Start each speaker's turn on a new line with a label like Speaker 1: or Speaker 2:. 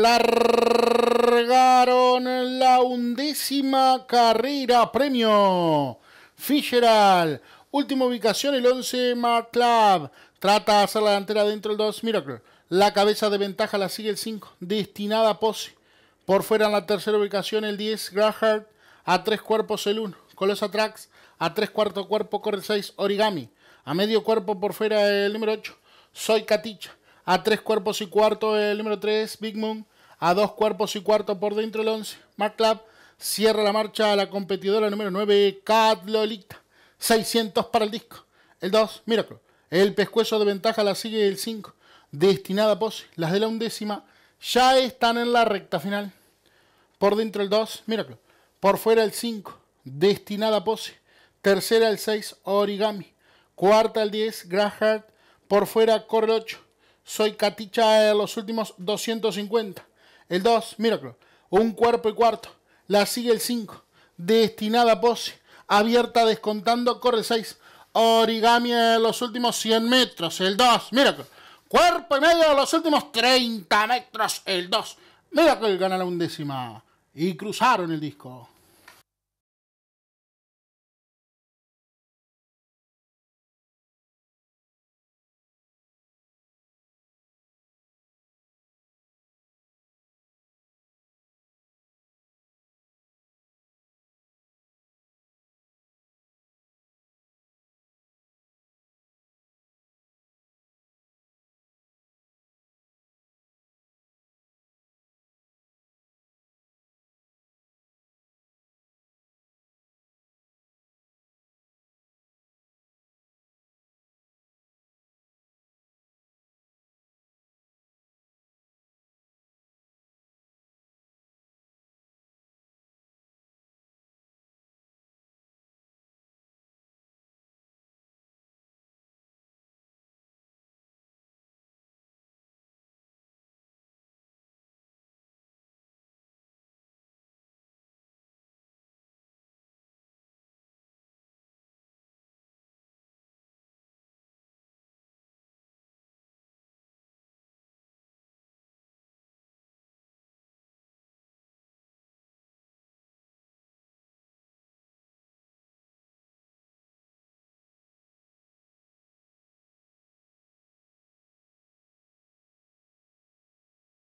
Speaker 1: largaron la undécima carrera premio. Fischeral, última ubicación el 11 McClub. Trata de hacer la delantera dentro del 2 Miracle. La cabeza de ventaja la sigue el 5, destinada a Pose. Por fuera en la tercera ubicación el 10 Grahard. A tres cuerpos el 1, Colosa Tracks. A tres cuarto cuerpo corre el 6 Origami. A medio cuerpo por fuera el número 8 Soy Caticha a tres cuerpos y cuarto el número 3, Big Moon, a dos cuerpos y cuarto por dentro el 11, Mark cierra la marcha a la competidora número 9, Cat Lolita, 600 para el disco, el 2, Miracle, el pescuezo de ventaja la sigue el 5, destinada a pose, las de la undécima ya están en la recta final, por dentro el 2, Miracle, por fuera el 5, destinada a pose, tercera el 6, Origami, cuarta el 10, Heart. por fuera corre el 8, soy Caticha de los últimos 250. El 2, Miracle. Un cuerpo y cuarto. La sigue el 5. Destinada pose. Abierta descontando. Corre el 6. Origami de los últimos 100 metros. El 2, Miracle. Cuerpo y medio de los últimos 30 metros. El 2. Miracle gana la undécima. Y cruzaron el disco.